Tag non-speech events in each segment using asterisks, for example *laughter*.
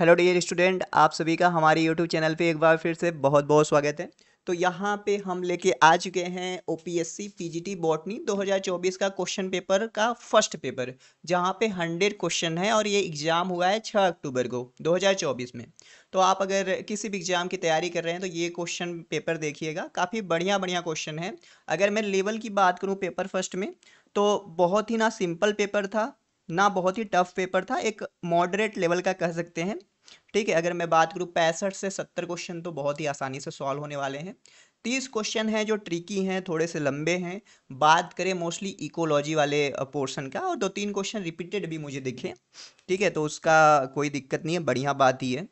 Hello dear student आप सभी का हमारे यूट्यूब चैनल पे एक बार फिर से बहुत बहुत स्वागत है तो यहाँ पे हम लेके आ चुके हैं O P S C P G T botany दो हज़ार चौबीस का क्वेश्चन पेपर का फर्स्ट पेपर जहाँ पे हंड्रेड क्वेश्चन है और ये एग्ज़ाम हुआ है छः अक्टूबर को दो हज़ार चौबीस में तो आप अगर किसी भी एग्ज़ाम की तैयारी कर रहे हैं तो ये क्वेश्चन पेपर देखिएगा काफ़ी बढ़िया बढ़िया क्वेश्चन है अगर मैं लेवल की बात करूँ पेपर फर्स्ट में तो बहुत ही ना सिंपल पेपर था ना बहुत ही टफ पेपर था एक मॉडरेट लेवल का कह सकते हैं ठीक है अगर मैं बात करूँ पैंसठ से सत्तर क्वेश्चन तो बहुत ही आसानी से सॉल्व होने वाले हैं तीस क्वेश्चन हैं जो ट्रिकी हैं थोड़े से लंबे हैं बात करें मोस्टली इकोलॉजी वाले पोर्शन का और दो तीन क्वेश्चन रिपीटेड भी मुझे दिखे ठीक है तो उसका कोई दिक्कत नहीं है बढ़िया बात ही है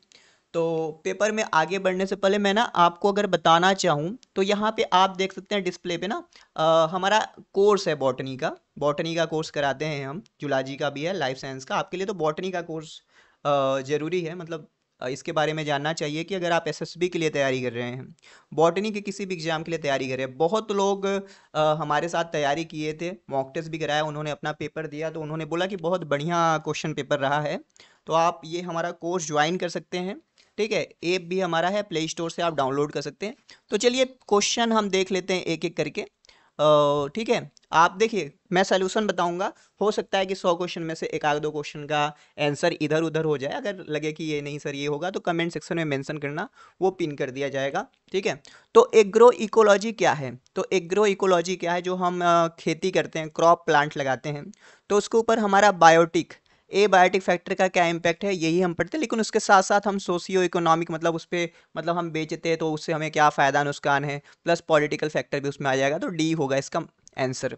तो पेपर में आगे बढ़ने से पहले मैं ना आपको अगर बताना चाहूँ तो यहाँ पे आप देख सकते हैं डिस्प्ले पे ना आ, हमारा कोर्स है बॉटनी का बॉटनी का कोर्स कराते हैं हम जुलाजी का भी है लाइफ साइंस का आपके लिए तो बॉटनी का कोर्स ज़रूरी है मतलब इसके बारे में जानना चाहिए कि अगर आप एसएसबी के लिए तैयारी कर रहे हैं बॉटनी के किसी भी एग्ज़ाम के लिए तैयारी कर रहे हैं बहुत लोग आ, हमारे साथ तैयारी किए थे मॉक टेस्ट भी कराया उन्होंने अपना पेपर दिया तो उन्होंने बोला कि बहुत बढ़िया क्वेश्चन पेपर रहा है तो आप ये हमारा कोर्स ज्वाइन कर सकते हैं ठीक है ऐप भी हमारा है प्ले स्टोर से आप डाउनलोड कर सकते हैं तो चलिए क्वेश्चन हम देख लेते हैं एक एक करके ठीक है आप देखिए मैं सोल्यूशन बताऊंगा हो सकता है कि सौ क्वेश्चन में से एक आध दो क्वेश्चन का आंसर इधर उधर हो जाए अगर लगे कि ये नहीं सर ये होगा तो कमेंट सेक्शन में मेंशन करना वो पिन कर दिया जाएगा ठीक है तो एग्रो इकोलॉजी क्या है तो एग्रो इकोलॉजी क्या है जो हम खेती करते हैं क्रॉप प्लांट लगाते हैं तो उसके ऊपर हमारा बायोटिक ए बायोटिक फैक्टर का क्या इम्पैक्ट है यही हम पढ़ते हैं लेकिन उसके साथ साथ हम सोशियो इकोनॉमिक मतलब उस पर मतलब हम बेचते हैं तो उससे हमें क्या फ़ायदा नुकसान है प्लस पॉलिटिकल फैक्टर भी उसमें आ जाएगा तो डी होगा इसका आंसर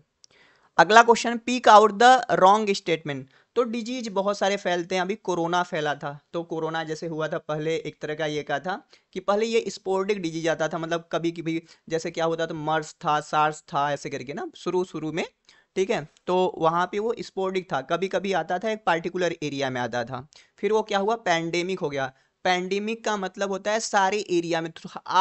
अगला question pick out the wrong statement तो डिजीज बहुत सारे फैलते हैं अभी कोरोना फैला था तो कोरोना जैसे हुआ था पहले एक तरह का ये कहा था कि पहले ये स्पोर्टिक डिजीज आता था मतलब कभी कभी जैसे क्या होता था मर्स था सार्स था ऐसे करके ना शुरू शुरू में ठीक है तो वहाँ पे वो स्पोर्डिक था कभी कभी आता था एक पार्टिकुलर एरिया में आता था फिर वो क्या हुआ पैंडेमिक हो गया पैंडेमिक का मतलब होता है सारे एरिया में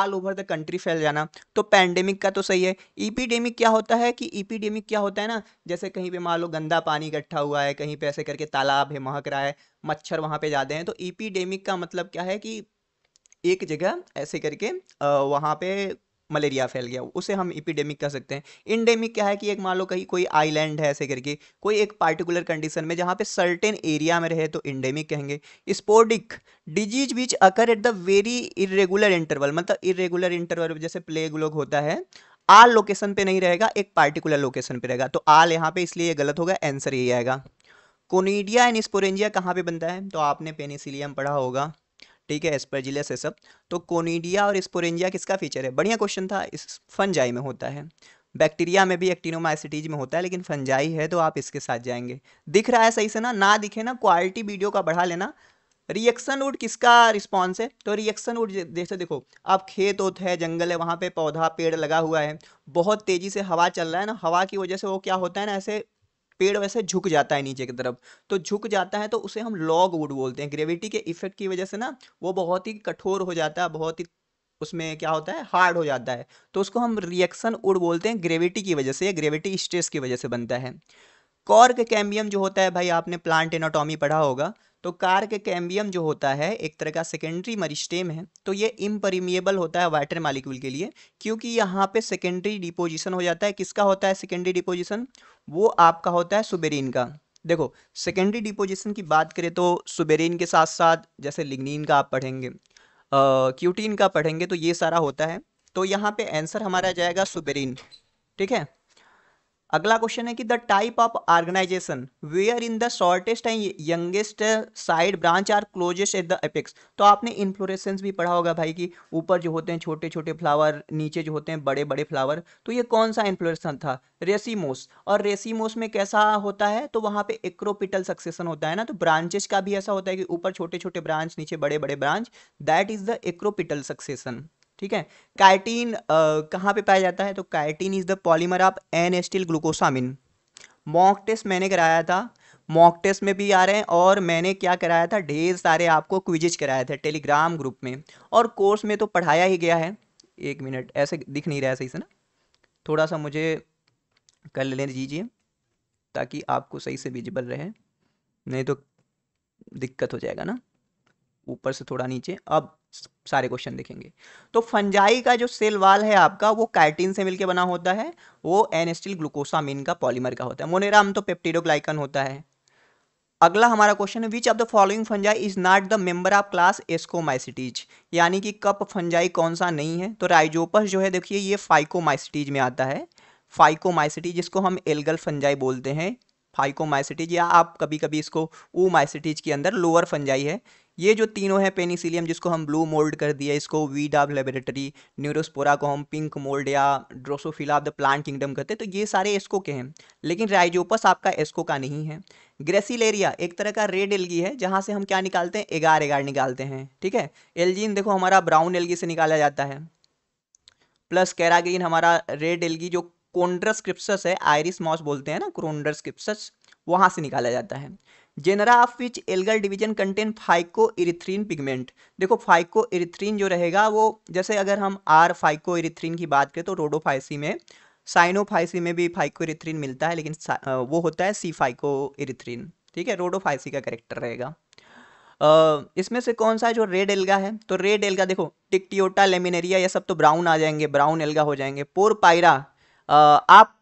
ऑल ओवर द कंट्री फैल जाना तो पैंडेमिक का तो सही है ईपीडेमिक क्या होता है कि ईपीडेमिक क्या होता है ना जैसे कहीं पे मान लो गंदा पानी इकट्ठा हुआ है कहीं पे ऐसे करके तालाब है महक रहा है मच्छर वहाँ पे जाते हैं तो ईपीडेमिक का मतलब क्या है कि एक जगह ऐसे करके वहाँ पे मलेरिया फैल गया उसे हम इपिडेमिक कह सकते हैं इंडेमिक क्या है कि एक मान लो कहीं कोई आइलैंड है ऐसे करके कोई एक पार्टिकुलर कंडीशन में जहाँ पे सर्टेन एरिया में रहे तो इंडेमिक कहेंगे sporadic disease which occur at the very irregular interval मतलब इरेगुलर इंटरवल जैसे प्लेग लोग होता है आल लोकेशन पे नहीं रहेगा एक पार्टिकुलर लोकेशन पे रहेगा तो आल यहाँ पे इसलिए गलत होगा एंसर यही आएगा कोनीडिया एंड स्पोरेंजिया कहाँ पे बनता है तो आपने पेनिसिलियम पढ़ा होगा ठीक है एस्परजिलस ये सब तो कोनीडिया और स्पोरेंजिया किसका फीचर है बढ़िया क्वेश्चन था इस फनजाई में होता है बैक्टीरिया में भी एक्टिनोमाइसिटीज में होता है लेकिन फनजाई है तो आप इसके साथ जाएंगे दिख रहा है सही से ना ना दिखे ना क्वालिटी वीडियो का बढ़ा लेना रिएक्शन वुड किसका रिस्पॉन्स है तो रिएक्शन वुड जैसे देखो आप खेत होत है जंगल है वहाँ पे पौधा पेड़ लगा हुआ है बहुत तेज़ी से हवा चल रहा है ना हवा की वजह से वो क्या होता है ना ऐसे पेड़ वैसे झुक जाता है नीचे की तरफ तो झुक जाता है तो उसे हम लॉग वुड बोलते हैं ग्रेविटी के इफेक्ट की वजह से ना वो बहुत ही कठोर हो जाता है बहुत ही उसमें क्या होता है हार्ड हो जाता है तो उसको हम रिएक्शन वुड बोलते हैं ग्रेविटी की वजह से या ग्रेविटी स्ट्रेस की वजह से बनता है कॉर्क कैम्बियम जो होता है भाई आपने प्लांट एनाटॉमी पढ़ा होगा तो कार्क कैम्बियम जो होता है एक तरह का सेकेंडरी मरिस्टेम है तो ये इम्परिमिएबल होता है वाटर मालिक्यूल के लिए क्योंकि यहाँ पे सेकेंडरी डिपोजिशन हो जाता है किसका होता है सेकेंडरी डिपोजिशन वो आपका होता है सुबेरिन का देखो सेकेंडरी डिपोजिशन की बात करें तो सुबेरिन के साथ साथ जैसे लिग्निन का आप पढ़ेंगे क्यूटीन का पढ़ेंगे तो ये सारा होता है तो यहाँ पे आंसर हमारा जाएगा सुबेरिन ठीक है अगला क्वेश्चन है कि the type of organization where in the shortest and youngest side branch are closest at the apex तो आपने इन्फ्लोरेसेंस भी पढ़ा होगा भाई कि ऊपर जो होते हैं छोटे छोटे फ्लावर नीचे जो होते हैं बड़े बड़े फ्लावर तो ये कौन सा इन्फ्लोरेसन था रेसीमोस और रेसीमोस में कैसा होता है तो वहाँ पे एक्रोपिटल सक्सेसन होता है ना तो ब्रांचेस का भी ऐसा होता है कि ऊपर छोटे छोटे ब्रांच नीचे बड़े बड़े branch that is the acropetal succession ठीक है काइटीन कहाँ पे पाया जाता है तो chitin is the polymer of N acetyl glucosamine mock test मैंने कराया था मॉक टेस्ट में भी आ रहे हैं और मैंने क्या कराया था ढेर सारे आपको क्विजिज कराए थे टेलीग्राम ग्रुप में और कोर्स में तो पढ़ाया ही गया है एक मिनट ऐसे दिख नहीं रहा है सही से ना थोड़ा सा मुझे कर ले दीजिए ताकि आपको सही से विजिबल रहे नहीं तो दिक्कत हो जाएगा ना ऊपर से थोड़ा नीचे अब सारे क्वेश्चन देखेंगे तो फंजाई का जो सेल वाल है आपका वो कैटिन से मिलके बना होता है वो एनएस्टिल ग्लूकोसामिन का पॉलीमर का होता है मोनेराम तो पेप्टिडोग्लाइकन होता है अगला हमारा क्वेश्चन है which of the following fungi is not the member of class ascomycetes यानी कि कप फंजाई कौन सा नहीं है तो राइजोपस जो है देखिए ये फाइकोमाइसिटीज में आता है फाइकोमाइसिटीज जिसको हम एल्गल फंजाई बोलते हैं फाइकोमाइसिटीज या आप कभी कभी इसको ऊमाइसिटीज के अंदर लोअर फंजाई है ये जो तीनों हैं पेनिसिलियम जिसको हम ब्लू मोल्ड कर दिया इसको वीडाब लेबोरेटरी न्यूरोस्पोरा को हम पिंक मोल्ड या Drosophila of the plant kingdom करते तो ये सारे एस्को के हैं लेकिन राइजोपस आपका एस्को का नहीं है ग्रेसिलेरिया एक तरह का रेड एलगी है जहाँ से हम क्या निकालते हैं एगार एगार निकालते हैं ठीक है एलजीन देखो हमारा ब्राउन एलगी से निकाला जाता है प्लस कैरागिन हमारा रेड एलगी जो कोंड्रस क्रिप्सस है आयरिस मॉस बोलते हैं ना क्रोंड्रस क्रिप्सस वहाँ से निकाला जाता है genera of which algal division contain phycoerythrin pigment देखो फाइको इरिथ्रीन जो रहेगा वो जैसे अगर हम आर फाइको इरिथ्रीन की बात करें तो रोडोफाइसी में साइनोफाइसी में भी फाइको इरिथ्रीन मिलता है लेकिन वो होता है सी फाइको इरिथ्रीन ठीक है रोडोफाइसी का करेक्टर रहेगा इसमें से कौन सा है जो रेड एल्गा है तो रेड एल्गा देखो टिकटियोटा लेमिनेरिया ये सब तो ब्राउन आ जाएंगे ब्राउन एल्गा हो जाएंगे पोर पायरा आप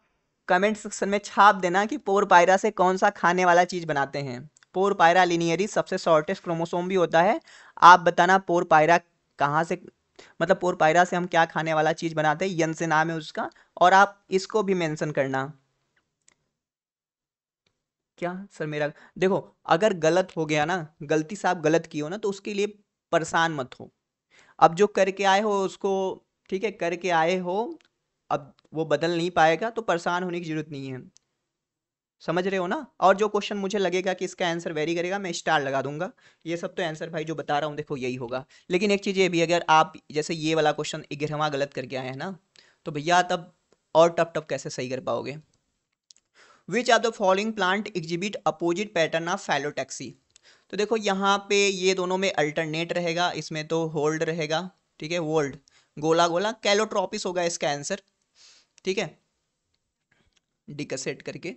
कमेंट सेक्शन में छाप देना कि पोर पायरा से कौन सा खाने वाला चीज़ बनाते हैं पोर पायरा लिनियरी सबसे शॉर्टेस्ट क्रोमोसोम भी होता है आप बताना पोर पायरा कहाँ से मतलब पोर पायरा से हम क्या खाने वाला चीज़ बनाते हैं यन से नाम है उसका और आप इसको भी मेंशन करना क्या सर मेरा देखो अगर गलत हो गया ना गलती से आप गलत की हो ना तो उसके लिए परेशान मत हो अब जो करके आए हो उसको ठीक है करके आए हो अब वो बदल नहीं पाएगा तो परेशान होने की ज़रूरत नहीं है समझ रहे हो ना और जो क्वेश्चन मुझे लगेगा कि इसका आंसर वेरी करेगा मैं स्टार लगा दूंगा ये सब तो आंसर भाई जो बता रहा हूँ देखो यही होगा लेकिन एक चीज़ ये भी अगर आप जैसे ये वाला क्वेश्चन ग्यारहवा गलत करके आए हैं ना तो भैया तब और टप टप कैसे सही कर पाओगे which are the following plant exhibit opposite pattern of phyllotaxy तो देखो यहाँ पे ये दोनों में अल्टरनेट रहेगा इसमें तो होल्ड रहेगा ठीक है वोल्ड गोला गोला कैलोट्रॉपिस होगा इसका आंसर ठीक है डी सेट करके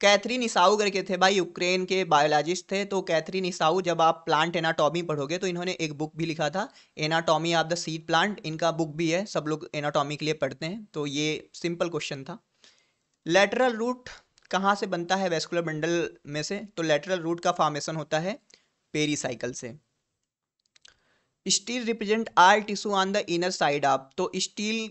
कैथरीन इसाऊ करके थे भाई यूक्रेन के बायोलॉजिस्ट थे तो कैथरीन इसाऊ जब आप प्लांट एनाटॉमी पढ़ोगे तो इन्होंने एक बुक भी लिखा था anatomy of the seed plant इनका बुक भी है सब लोग एनाटॉमी के लिए पढ़ते हैं तो ये सिंपल क्वेश्चन था लेटरल रूट कहाँ से बनता है वेस्कुलर बंडल में से तो लेटरल रूट का फॉर्मेशन होता है पेरीसाइकिल से stele represent are tissue on the inner side of तो स्टील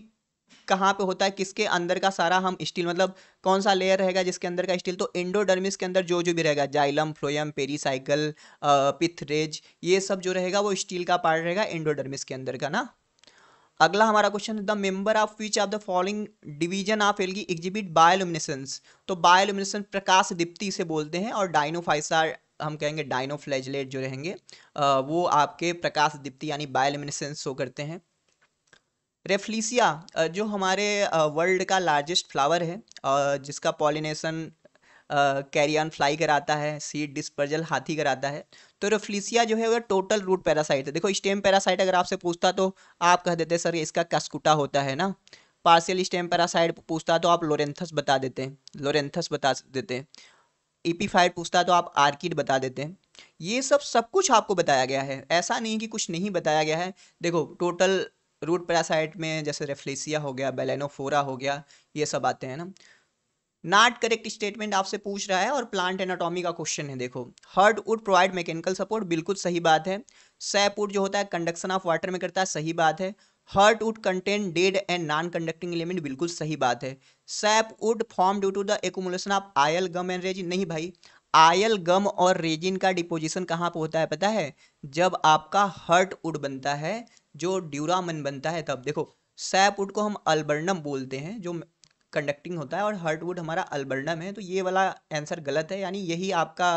कहाँ पे होता है किसके अंदर का सारा हम स्टील मतलब कौन सा लेयर रहेगा जिसके अंदर का स्टील तो इंडोडर्मिस के अंदर जो जो भी रहेगा जाइलम फ्लोयम पेरीसाइकल पिथरेज ये सब जो रहेगा वो स्टील का पार्ट रहेगा इंडोडर्मिस के अंदर का ना अगला हमारा question the member of which of the following division of algae exhibit bioluminescence तो बायोलुमिनेसेंस प्रकाश दीप्ति से बोलते हैं और डाइनोफाइसा हम कहेंगे डाइनोफ्लैजलेट जो रहेंगे वो आपके प्रकाश दीप्ति यानी बायोलुमिनेसेंस शो करते हैं रेफ्लिसिया जो हमारे वर्ल्ड का लार्जेस्ट फ्लावर है जिसका पॉलिनेशन कैरियन फ्लाई कराता है सीड डिस्पर्जल हाथी कराता है तो रेफ्लिसिया जो है वह टोटल रूट पैरासाइट है देखो स्टेम पैरासाइट अगर आपसे पूछता तो आप कह देते सर इसका कस्कुटा होता है ना पार्सियल स्टेम पैरासाइट पूछता तो आप लोरेंथस बता देते हैं लोरेंथस बता देते हैं ईपीफाइड पूछता तो आप आर्किड बता देते हैं ये सब सब कुछ आपको बताया गया है ऐसा नहीं कि कुछ नहीं बताया गया है देखो टोटल रूट पैरासाइट में जैसे रेफ्लेसिया हो गया बेलेनोफोरा हो गया ये सब आते हैं ना नॉट करेक्ट स्टेटमेंट आपसे पूछ रहा है और प्लांट एनाटॉमी का क्वेश्चन है देखो heartwood provide mechanical support बिल्कुल सही बात है सैपवुड जो होता है कंडक्शन ऑफ वाटर में करता है सही बात है heartwood contain dead and non conducting element बिल्कुल सही बात है sapwood form due to the accumulation of oil gum and resin नहीं भाई आयल गम और रेजिन का डिपोजिशन कहाँ पर होता है पता है जब आपका हर्ट उड बनता है जो ड्यूरामन बनता है तब देखो सैप वुड को हम अल्बर्नम बोलते हैं जो कंडक्टिंग होता है और हर्टवुड हमारा अल्बर्नम है तो ये वाला आंसर गलत है यानी यही आपका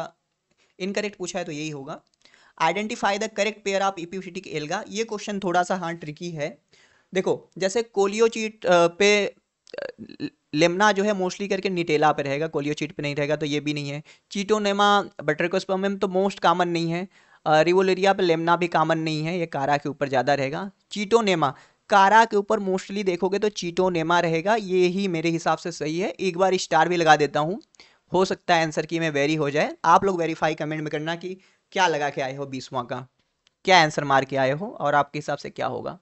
इनकरेक्ट पूछा है तो यही होगा identify the correct pair of epiphytic alga ये क्वेश्चन थोड़ा सा हाँ ट्रिकी है देखो जैसे कोलियोचीट पे लेमना जो है मोस्टली करके निटेला पे रहेगा कोलियोचीट पे नहीं रहेगा तो ये भी नहीं है चीटोनेमा बटरकोस्पर्मियम तो मोस्ट कामन नहीं है रिवोलेरिया पे लेमना भी कामन नहीं है ये कारा के ऊपर ज़्यादा रहेगा चीटोनेमा कारा के ऊपर मोस्टली देखोगे तो चीटोनेमा रहेगा ये ही मेरे हिसाब से सही है एक बार स्टार भी लगा देता हूँ हो सकता है आंसर की मैं वेरी हो जाए आप लोग वेरीफाई कमेंट में करना कि क्या लगा के आए हो बीसवा का क्या आंसर मार के आए हो और आपके हिसाब से क्या होगा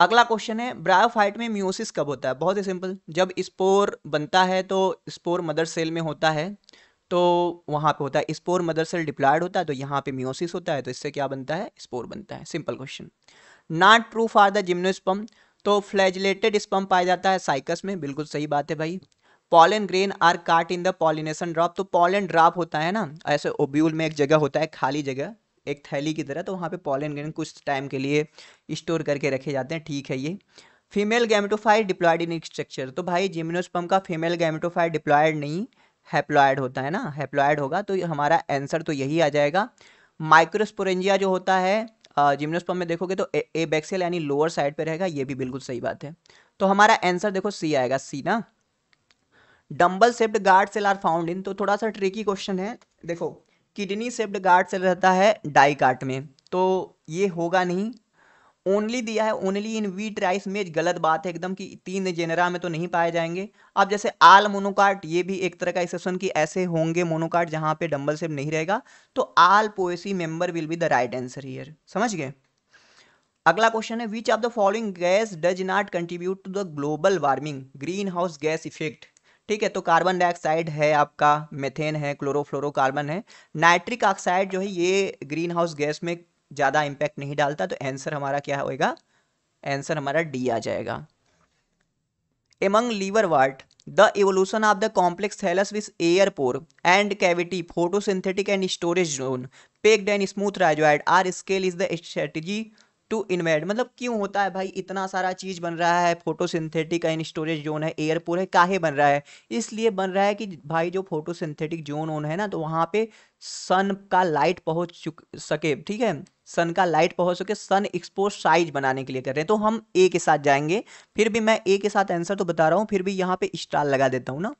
अगला क्वेश्चन है ब्रायोफाइट में म्यूसिस कब होता है बहुत ही सिंपल जब स्पोर बनता है तो स्पोर मदर सेल में होता है तो वहाँ पे होता है स्पोर मदर सेल डिप्लॉयड होता है तो यहाँ पे म्यूसिस होता है तो इससे क्या बनता है स्पोर बनता है simple question not proof for the gymnosperm तो फ्लैजलेटेड स्पम पाया जाता है साइकस में बिल्कुल सही बात है भाई pollen grain are caught in the pollination drop तो पॉलन ड्रॉप होता है ना ऐसे ओब्यूल में एक जगह होता है खाली जगह एक थैली की तरह तो वहाँ पे पॉलन ग्रेन कुछ टाइम के लिए स्टोर करके रखे जाते हैं ठीक है ये female gametophyte diploid in structure तो भाई जिम्नोस्पम का फीमेल गैमेटोफाइट डिप्लॉयड नहीं हैप्लॉयड होता है ना हैप्लॉयड होगा तो हमारा आंसर तो यही आ जाएगा माइक्रोस्पोरेंजिया जो होता है जिम्नोस्पम में देखोगे तो ए बैक्सेल यानी लोअर साइड पर रहेगा ये भी बिल्कुल सही बात है तो हमारा आंसर देखो सी आएगा सी ना dumbbell shaped guard cell are found in तो थोड़ा सा ट्रिकी क्वेश्चन है देखो किडनी सेप्ड गार्ड से रहता है डाई कार्ट में तो ये होगा नहीं ओनली दिया है ओनली इन वीट राइस में गलत बात है एकदम कि तीन जेनरा में तो नहीं पाए जाएंगे अब जैसे आल मोनोकार्ट ये भी एक तरह का एक्सेप्शन कि ऐसे होंगे मोनोकार्ट जहां पे डम्बल सेप नहीं रहेगा तो all Poaceae member will be the right answer here समझ गए अगला क्वेश्चन है which of the following gas does not contribute to the global warming greenhouse gas effect ठीक है तो कार्बन डाइऑक्साइड है आपका मेथेन है क्लोरोफ्लोरोकार्बन है नाइट्रिक ऑक्साइड जो है ये ग्रीन हाउस गैस में ज़्यादा इंपैक्ट नहीं डालता तो आंसर हमारा क्या होएगा आंसर हमारा डी आ जाएगा among liverwort the evolution of the complex thallus with air pore and cavity photosynthetic and storage zone packed and smooth rhizoid are scale is the strategy to invade मतलब क्यों होता है भाई इतना सारा चीज़ बन रहा है फोटोसिंथेटिक एंड स्टोरेज जोन है एयरपोर है काहे बन रहा है इसलिए बन रहा है कि भाई जो फोटोसिंथेटिक जोन ओन है ना तो वहाँ पे सन का लाइट पहुँच चुक सके ठीक है सन का लाइट पहुँच सके सन एक्सपोज साइज बनाने के लिए कर रहे हैं तो हम ए के साथ जाएंगे फिर भी मैं ए के साथ आंसर तो बता रहा हूँ फिर भी यहाँ पे स्टार लगा देता हूँ ना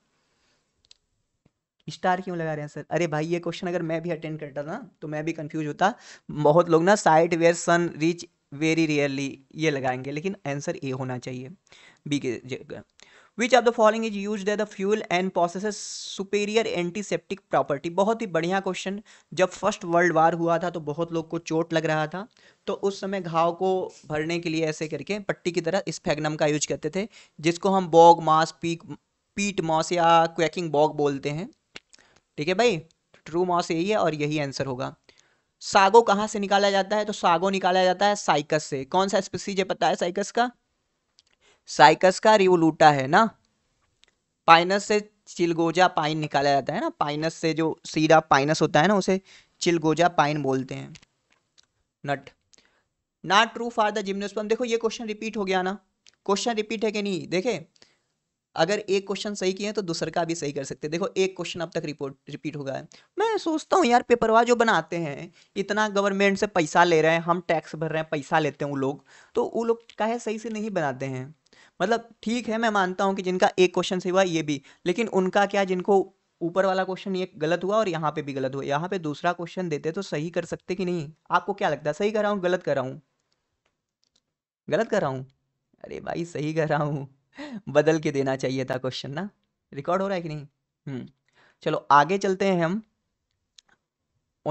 स्टार क्यों लगा रहे हैं सर अरे भाई ये क्वेश्चन अगर मैं भी अटेंड करता ना तो मैं भी कंफ्यूज होता बहुत लोग ना site where sun reach very rarely ये लगाएंगे लेकिन आंसर ए होना चाहिए बी के जगह which of the following is use the fuel and process superior antiseptic property बहुत ही बढ़िया क्वेश्चन जब फर्स्ट वर्ल्ड वार हुआ था तो बहुत लोग को चोट लग रहा था तो उस समय घाव को भरने के लिए ऐसे करके पट्टी की तरह स्फेगनम का यूज करते थे जिसको हम bog moss peak peat moss या क्वैकिंग बॉग बोलते हैं ठीक है भाई ट्रू मॉस यही है और यही आंसर होगा सागो कहाँ से निकाला जाता है तो सागो निकाला जाता है साइकस से कौन सा स्पीसीज है पता है साइकस का साइकस का रिवोलूटा है ना पाइनस से चिलगोजा पाइन निकाला जाता है ना पाइनस से जो सीधा पाइनस होता है ना उसे चिलगोजा पाइन बोलते हैं nut not true for the gymnosperm देखो ये क्वेश्चन रिपीट हो गया ना क्वेश्चन रिपीट है कि नहीं देखे अगर एक क्वेश्चन सही किए तो दूसरे का भी सही कर सकते हैं देखो एक क्वेश्चन अब तक रिपोर्ट रिपीट होगा मैं सोचता हूँ यार पेपरवा जो बनाते हैं इतना गवर्नमेंट से पैसा ले रहे हैं हम टैक्स भर रहे हैं पैसा लेते हैं वो लोग तो वो लोग काहे सही से नहीं बनाते हैं मतलब ठीक है मैं मानता हूँ कि जिनका एक क्वेश्चन सही हुआ ये भी लेकिन उनका क्या जिनको ऊपर वाला क्वेश्चन ये गलत हुआ और यहाँ पे भी गलत हुआ यहाँ पे दूसरा क्वेश्चन देते तो सही कर सकते कि नहीं आपको क्या लगता है सही कर रहा हूँ गलत कर रहा हूँ गलत कर रहा हूँ अरे भाई सही कर रहा हूँ बदल के देना चाहिए था क्वेश्चन ना रिकॉर्ड हो रहा है कि नहीं हम्म चलो आगे चलते हैं हम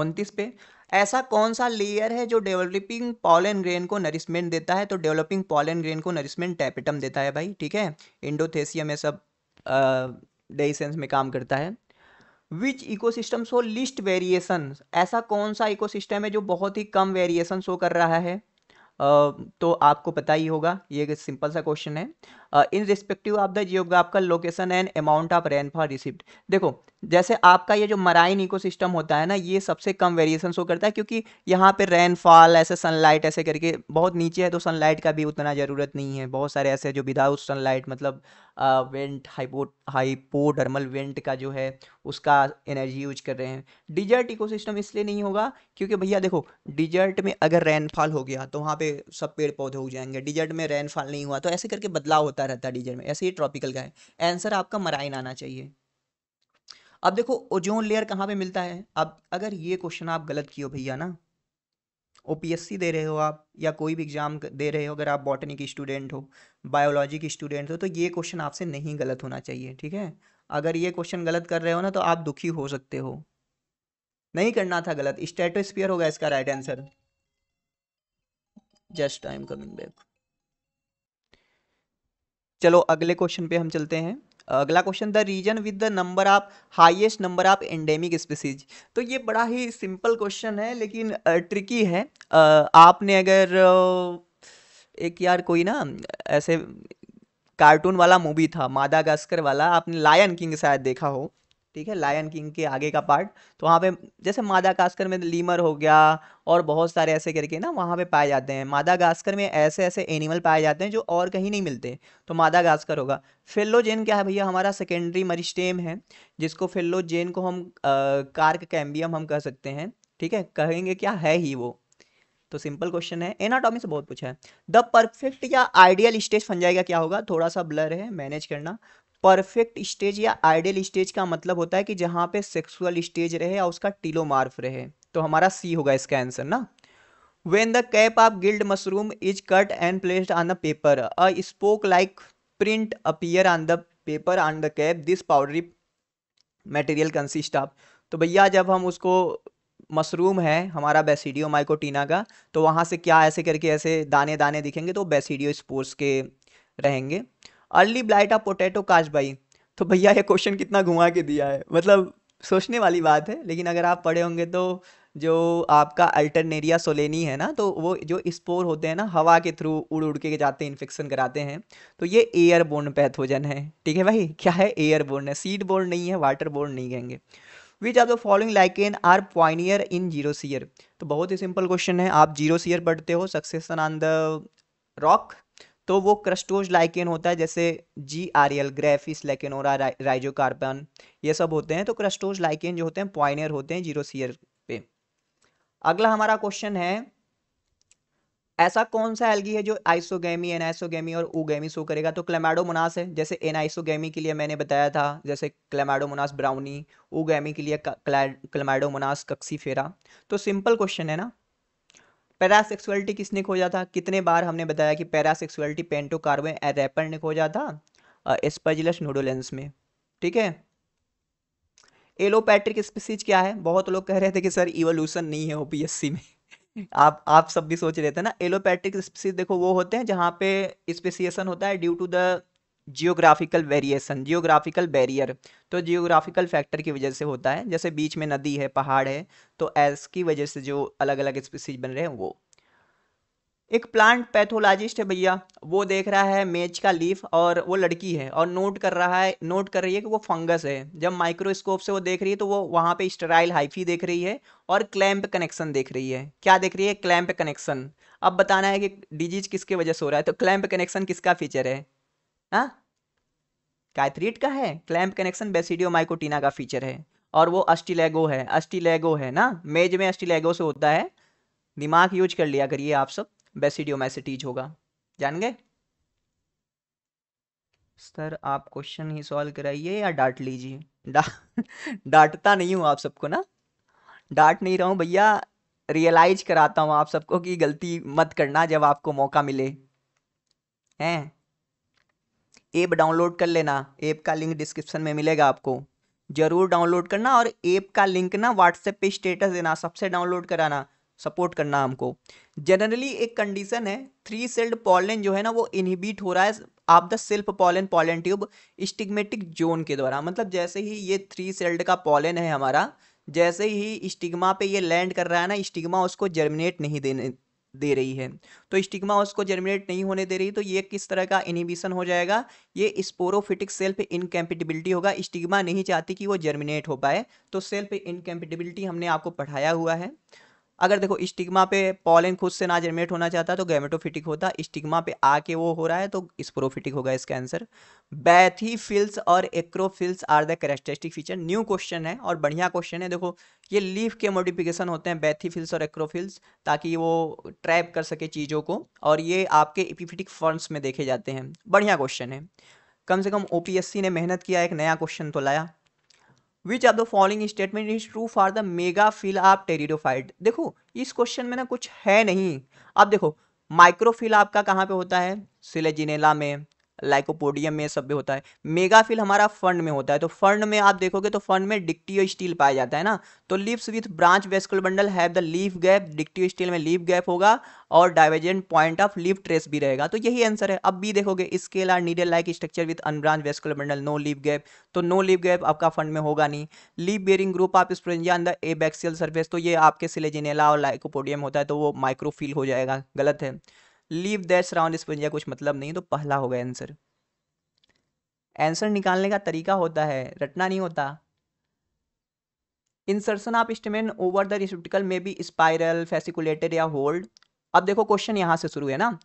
उनतीस पे ऐसा कौन सा लेयर है जो डेवलपिंग पॉलन ग्रेन को नरिशमेंट देता है तो डेवलपिंग पॉलन ग्रेन को नरिशमेंट टैपिटम देता है भाई ठीक है इंडोथेसियम में सब डेसेंस में काम करता है which ecosystem so least variation ऐसा कौन सा इकोसिस्टम है जो बहुत ही कम वेरिएशन शो कर रहा है uh, तो आपको पता ही होगा ये सिंपल सा क्वेश्चन है irrespective of the geographical location and amount of rainfall receipt देखो जैसे आपका ये जो मराइन इकोसिस्टम होता है ना ये सबसे कम वेरिएशन शो करता है क्योंकि यहाँ पे रेनफॉल ऐसे सनलाइट ऐसे करके बहुत नीचे है तो सनलाइट का भी उतना ज़रूरत नहीं है बहुत सारे ऐसे जो विदाउट सनलाइट मतलब आ, वेंट हाइपो हाइपोडर्मल वेंट का जो है उसका एनर्जी यूज कर रहे हैं डिजर्ट इकोसिस्टम इसलिए नहीं होगा क्योंकि भैया देखो डिजर्ट में अगर रेनफॉल हो गया तो वहाँ पे सब पेड़ पौधे उग जाएंगे डिजर्ट में रेनफॉल नहीं हुआ तो ऐसे करके बदलाव होता होता रहता है डीजल में ऐसे ही ट्रॉपिकल का है आंसर आपका मराइन आना चाहिए अब देखो ओजोन लेयर कहाँ पे मिलता है अब अगर ये क्वेश्चन आप गलत किए हो भैया ना ओ दे रहे हो आप या कोई भी एग्ज़ाम दे रहे हो अगर आप बॉटनी की स्टूडेंट हो बायोलॉजी की स्टूडेंट हो तो ये क्वेश्चन आपसे नहीं गलत होना चाहिए ठीक है अगर ये क्वेश्चन गलत कर रहे हो ना तो आप दुखी हो सकते हो नहीं करना था गलत स्टेटोस्पियर होगा इसका right answer just I am coming back चलो अगले क्वेश्चन पे हम चलते हैं अगला question the region with the number of highest number of endemic species तो ये बड़ा ही सिंपल क्वेश्चन है लेकिन ट्रिकी है आपने अगर एक यार कोई ना ऐसे कार्टून वाला मूवी था मादागास्कर वाला आपने लायन किंग शायद देखा हो ठीक है लायन किंग के आगे का पार्ट तो वहाँ पे जैसे मादागास्कर में लीमर हो गया और बहुत सारे ऐसे करके ना वहाँ पे पाए जाते हैं मादागास्कर में ऐसे ऐसे एनिमल पाए जाते हैं जो और कहीं नहीं मिलते तो मादागास्कर होगा फेलोजेन क्या है भैया हमारा सेकेंडरी मरिस्टेम है जिसको फेलोजेन को हम कार्क कैम्बियम हम कह सकते हैं ठीक है कहेंगे क्या है ही वो तो सिंपल क्वेश्चन है एनाटॉमी से बहुत पूछा है द परफेक्ट या आइडियल स्टेज फंजाई का क्या होगा थोड़ा सा ब्लर है मैनेज करना परफेक्ट स्टेज या आइडियल स्टेज का मतलब होता है कि जहाँ पे सेक्सुअल स्टेज रहे या उसका टीलोमार्फ रहे तो हमारा सी होगा इसका आंसर ना when the cap of gilled mushroom is cut and placed on the paper a spoke like print appear on the paper on the cap this powdery material consist of तो भैया जब हम उसको मशरूम है हमारा basidio माइकोटीना का तो वहाँ से क्या ऐसे करके ऐसे दाने दाने दिखेंगे तो बेसिडियो स्पोर्स के रहेंगे early blight of potato caused by तो भैया ये क्वेश्चन कितना घुमा के दिया है मतलब सोचने वाली बात है लेकिन अगर आप पढ़े होंगे तो जो आपका अल्टरनेरिया सोलेनी है ना तो वो जो स्पोर होते हैं ना हवा के थ्रू उड़ उड़ के जाते हैं इन्फेक्शन कराते हैं तो ये एयर बोर्न पैथोजन है ठीक है भाई क्या है एयर बोर्न है सीड बोर्न नहीं है वाटर बोर्न नहीं कहेंगे which are the following lichen are pioneer in xerosere तो बहुत ही सिंपल क्वेश्चन है आप जीरो सीयर पढ़ते हो सक्सेसन ऑन द रॉक तो वो क्रस्टोज लाइकेन होता है जैसे जी आर एल ग्रेफिस लेकिन रा, राइजो कार्बन ये सब होते हैं तो क्रस्टोज लाइकेन जो होते हैं पॉइनियर होते हैं जीरो सीयर पे अगला हमारा क्वेश्चन है ऐसा कौन सा एल्गी है जो आइसोगेमी एनाइसोगेमी और ओगेमी शो करेगा तो क्लेमाडो मुनास है जैसे एनाइसोगेमी के लिए मैंने बताया था जैसे क्लेमाडो मुनास ब्राउनी ओगेमी के लिए क्लेमाडो कक्सी कक्सीफेरा तो सिंपल क्वेश्चन है ना पैरासेक्सुअलिटी किसने खोजा था कितने बार हमने बताया कि पैरासेक्सुअलिटी पेंटो कार्बन एरेपर ने खोजा था एस्पजिलस नोडोलेंस में ठीक है एलोपैट्रिक स्पीसीज क्या है बहुत लोग कह रहे थे कि सर इवोल्यूशन नहीं है ओपीएससी में *laughs* आप आप सब भी सोच रहे थे ना एलोपैट्रिक स्पीसीज देखो वो होते हैं जहाँ पे स्पेसिएशन होता है due to the geographical variation geographical barrier तो जियोग्राफिकल फैक्टर की वजह से होता है जैसे बीच में नदी है पहाड़ है तो ऐस की वजह से जो अलग अलग स्पीसीज बन रहे हैं वो एक प्लांट पैथोलॉजिस्ट है भैया वो देख रहा है मेज का लीफ और वो लड़की है और नोट कर रहा है नोट कर रही है कि वो फंगस है जब माइक्रोस्कोप से वो देख रही है तो वो वहाँ पे स्टराइल हाइफी देख रही है और क्लैम्प कनेक्शन देख रही है क्या देख रही है क्लैम्प कनेक्शन अब बताना है कि डिजीज किसके वजह से हो रहा है तो क्लैम्प कनेक्शन किसका फीचर है हाँ काइथ्रीट का है क्लैम्प कनेक्शन बेसिडियो माइकोटीना का फीचर है और वो अस्टिलेगो है अस्टिलेगो है ना मेज में अस्टिलेगो से होता है दिमाग यूज कर लिया करिए आप सब बेसिडियोमाइसिटीज होगा जान गए सर आप क्वेश्चन ही सॉल्व कराइए या डांट लीजिए डांटता दा, नहीं हूँ आप सबको ना डांट नहीं रहा हूँ भैया रियलाइज कराता हूँ आप सबको कि गलती मत करना जब आपको मौका मिले हैं ऐप डाउनलोड कर लेना ऐप का लिंक डिस्क्रिप्शन में मिलेगा आपको ज़रूर डाउनलोड करना और ऐप का लिंक ना व्हाट्सएप पे स्टेटस देना सबसे डाउनलोड कराना सपोर्ट करना हमको जनरली एक कंडीशन है थ्री सेल्ड पॉलन जो है ना वो इनहिबिट हो रहा है आप the self pollen pollen tube stigmatic zone के द्वारा मतलब जैसे ही ये थ्री सेल्ड का पॉलन है हमारा जैसे ही स्टिग्मा पे ये लैंड कर रहा है ना स्टिग्मा उसको जर्मिनेट नहीं देने दे रही है तो स्टिग्मा उसको जर्मिनेट नहीं होने दे रही तो ये किस तरह का इनिबिशन हो जाएगा ये स्पोरोफिटिक सेल्फ इनकेम्पिटिबिलिटी होगा स्टिग्मा नहीं चाहती कि वो जर्मिनेट हो पाए तो सेल्फ इनकेम्पिटिबिलिटी हमने आपको पढ़ाया हुआ है अगर देखो स्टिग्मा पे पॉलन खुद से ना जनरेट होना चाहता तो गैमेटोफिटिक होता स्टिग्मा पे आके वो हो रहा है तो स्प्रोफिटिक होगा इसका आंसर बैथीफिल्स और acrophylls are the characteristic feature new question है और बढ़िया क्वेश्चन है देखो ये लीफ के मोडिफिकेशन होते हैं बैथीफिल्स और एक्रोफिल्स ताकि वो ट्रैप कर सके चीज़ों को और ये आपके इपिफिटिक फॉर्म्स में देखे जाते हैं बढ़िया क्वेश्चन है कम से कम ओपीएससी ने मेहनत किया एक नया क्वेश्चन तो लाया which are the following statement is true for the megaphyll आप टेरिडोफाइट देखो इस क्वेश्चन में ना कुछ है नहीं अब देखो माइक्रोफिल आपका कहाँ पे होता है सिलेजिनेला में लाइकोपोडियम में सब भी होता है मेगाफिल हमारा फंड में होता है तो फंड में आप देखोगे तो फंड में डिक्टियो स्टील पाया जाता है ना तो leaves with branch vascular bundle have the leaf gap dictyostele में लीफ गैप होगा और divergent point of leaf trace भी रहेगा तो यही आंसर है अब भी देखोगे scale are needle like structure with unbranched vascular bundle no leaf gap तो नो लीफ गैप आपका फंड में होगा नहीं लीफ बेरिंग ग्रुप आप स्प्रेंजिया ए बैक्सियल सर्फेस तो ये आपके सिलेजिनेला और लाइकोपोडियम होता है तो वो माइक्रोफिल हो जाएगा गलत है लीव दैट्स राउंड स्पंजिया कुछ मतलब नहीं तो पहला होगा आंसर आंसर निकालने का तरीका होता है रटना नहीं होता insertion of stamen over the receptacle में बी स्पाइरल फेसिकुलेटेड या होल्ड अब देखो क्वेश्चन यहाँ से शुरू है ना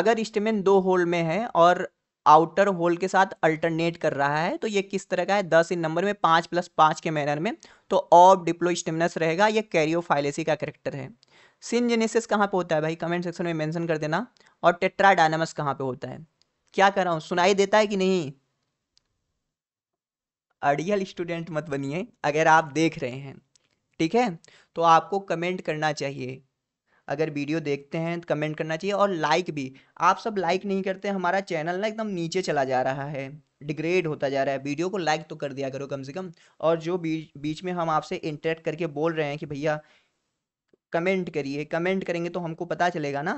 अगर स्टेमेन दो होल में है और आउटर होल के साथ अल्टरनेट कर रहा है तो ये किस तरह का है दस इन नंबर में पाँच प्लस पाँच के मैनर में तो ऑफ डिप्लो स्टेमिनस रहेगा यह कैरियोफाइलेसी का करेक्टर है सिनजेनेसिस कहाँ पे होता है भाई कमेंट सेक्शन में मेंशन कर देना और टेट्रा डायनामस कहाँ पे होता है क्या कर रहा हूँ सुनाई देता है कि नहीं अड़ियल स्टूडेंट मत बनिए अगर आप देख रहे हैं ठीक है तो आपको कमेंट करना चाहिए अगर वीडियो देखते हैं तो कमेंट करना चाहिए और लाइक भी आप सब लाइक नहीं करते हमारा चैनल ना एकदम नीचे चला जा रहा है डिग्रेड होता जा रहा है वीडियो को लाइक तो कर दिया करो कम से कम और जो बीच बीच में हम आपसे इंटरेक्ट करके बोल रहे हैं कि भैया कमेंट करिए कमेंट करेंगे तो हमको पता चलेगा ना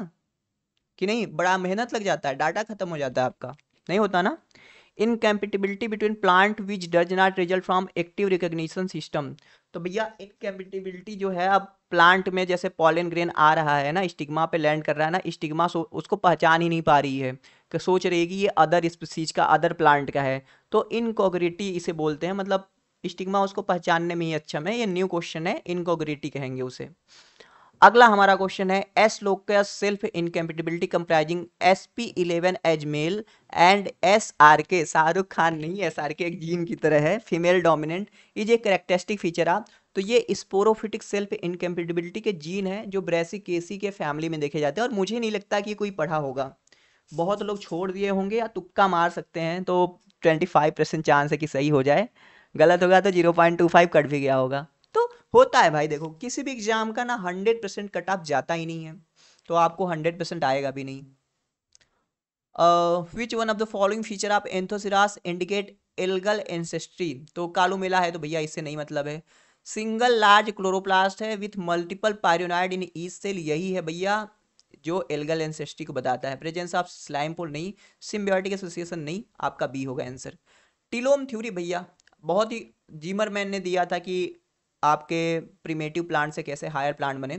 कि नहीं बड़ा मेहनत लग जाता है डाटा खत्म हो जाता है आपका नहीं होता ना incompatibility between plant which does not result from active recognition system तो भैया इनकम्पेटिबिलिटी जो है अब प्लांट में जैसे पॉलिन ग्रेन आ रहा है ना स्टिग्मा पे लैंड कर रहा है ना स्टिग्मा उसको पहचान ही नहीं पा रही है कि सोच रही है कि ये अदर स्पीसीज का अदर प्लांट का है तो इनकोग्रिटी इसे बोलते हैं मतलब स्टिग्मा उसको पहचानने में ही अच्छा है ये न्यू क्वेश्चन है इनकोग्रिटी कहेंगे उसे अगला हमारा क्वेश्चन है S locus self incompatibility comprising S P eleven as male and S R K Shahrukh Khan नहीं एस आर के एक जीन की तरह है female dominant is a characteristic feature आप तो ये स्पोरोफिटिक सेल्फ इनकम्पेटिबिलिटी के जीन है जो केसी के फैमिली में देखे जाते हैं और मुझे नहीं लगता कि कोई पढ़ा होगा बहुत लोग छोड़ दिए होंगे या तुक्का मार सकते हैं तो ट्वेंटी फाइव परसेंट चांस है कि सही हो जाए गलत होगा तो zero point two five cut भी गया होगा तो होता है भाई देखो किसी भी एग्जाम का ना हंड्रेड परसेंट कट ऑफ जाता ही नहीं है तो आपको हंड्रेड परसेंट आएगा भी नहीं which one of the following feature आप एंथोसिरास इंडिकेट एलगल एंसेस्ट्री तो कालू मिला है तो भैया इससे नहीं मतलब है सिंगल लार्ज क्लोरोप्लास्ट है with multiple pyrenoid in each cell यही है भैया जो एलगल एंसेस्ट्री को बताता है प्रेजेंस ऑफ स्लाइम पोल नहीं सिम्बियोटिक एसोसिएशन नहीं आपका बी होगा आंसर टिलोम थ्योरी भैया बहुत ही जीमर मैन ने दिया था कि आपके प्रीमेटिव प्लांट से कैसे हायर प्लांट बने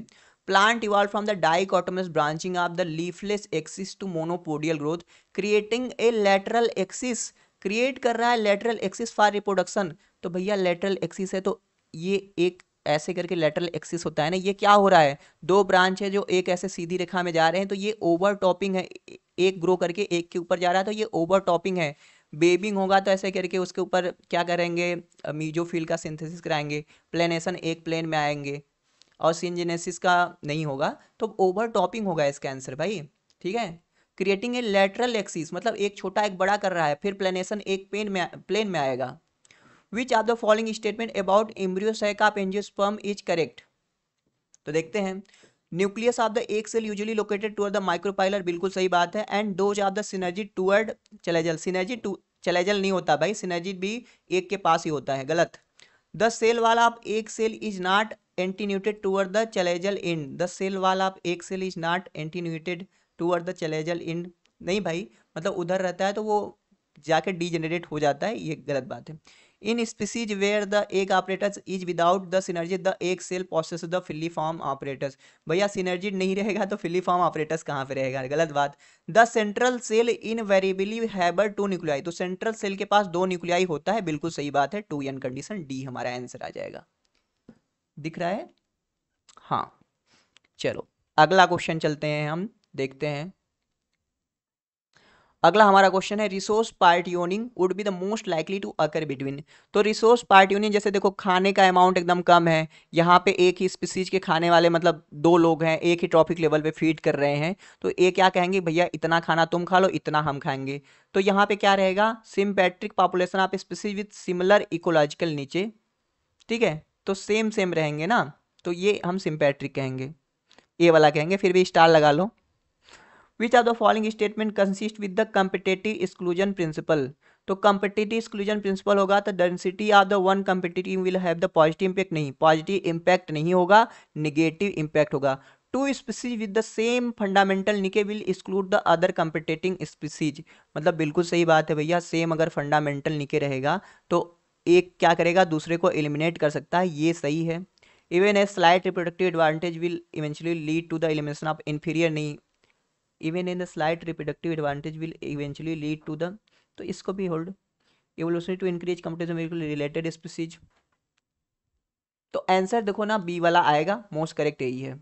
plant evolve from the dichotomous branching of the leafless axis to monopodial growth creating a lateral axis create कर रहा है लेटरल एक्सिस फॉर रिप्रोडक्शन तो भैया लेटरल एक्सिस है तो ये एक ऐसे करके लेटरल एक्सिस होता है ना ये क्या हो रहा है दो ब्रांच है जो एक ऐसे सीधी रेखा में जा रहे हैं तो ये ओवर टॉपिंग है एक ग्रो करके एक के ऊपर जा रहा है तो ये ओवर टॉपिंग है बेबिंग होगा तो ऐसे करके उसके ऊपर क्या करेंगे मीजोफिल का सिंथेसिस कराएंगे प्लेनेशन एक प्लेन में आएंगे और सिंजेनेसिस का नहीं होगा तो ओवर टॉपिंग होगा इसका आंसर भाई ठीक है क्रिएटिंग ए लेटरल एक्सिस मतलब एक छोटा एक बड़ा कर रहा है फिर प्लेनेशन एक प्लेन में प्लेन में आएगा which are the following statement about embryo sac of angiosperm is correct तो देखते हैं nucleus of the egg cell usually located toward the micropylar बिल्कुल सही बात है and those of the synergid toward chalazal synergid to chalazal नहीं होता भाई सिनर्जी भी एक के पास ही होता है गलत द सेल वाला आप egg cell is not attenuated toward the chalazal end the cell वाला आप egg cell is not attenuated toward the chalazal end नहीं भाई मतलब उधर रहता है तो वो जाके डिजेनरेट हो जाता है ये गलत बात है in species where the egg operators is without the synergid the egg cell process the filiform operators भैया सिनर्जी नहीं रहेगा तो फिली फॉर्म ऑपरेटर्स कहाँ पे रहेगा गलत बात the central cell invariably harbour two nuclei तो सेंट्रल सेल के पास दो न्यूक्लियाई होता है बिल्कुल सही बात है टू एन कंडीशन डी हमारा आंसर आ जाएगा दिख रहा है हाँ चलो अगला क्वेश्चन चलते हैं हम देखते हैं अगला हमारा क्वेश्चन है resource partitioning would be the most likely to occur between तो रिसोर्स पार्ट यूनिंग जैसे देखो खाने का अमाउंट एकदम कम है यहाँ पे एक ही स्पीसीज के खाने वाले मतलब दो लोग हैं एक ही ट्रॉफिक लेवल पे फीड कर रहे हैं तो ये क्या कहेंगे भैया इतना खाना तुम खा लो इतना हम खाएंगे तो यहाँ पे क्या रहेगा सिम्पेट्रिक पॉपुलेशन आप species with similar ecological niche ठीक है तो सेम सेम रहेंगे ना तो ये हम सिम्पैट्रिक कहेंगे ये वाला कहेंगे फिर भी स्टार लगा लो which are the following statement consist with the competitive exclusion principle तो कम्पिटेटिव एक्सक्लूजन प्रिंसिपल होगा तो density of the one competitive will have the positive impact नहीं पॉजिटिव इम्पैक्ट नहीं होगा निगेटिव इम्पैक्ट होगा two species with the same fundamental niche will exclude the other competing species मतलब बिल्कुल सही बात है भैया सेम अगर फंडामेंटल निके रहेगा तो एक क्या करेगा दूसरे को एलिमिनेट कर सकता है ये सही है even a slight reproductive advantage will eventually lead to the elimination of inferior नहीं even in the slight reproductive advantage will eventually lead to the तो इसको भी hold evolutionary to increase competition related species तो answer देखो ना B वाला आएगा most correct यही है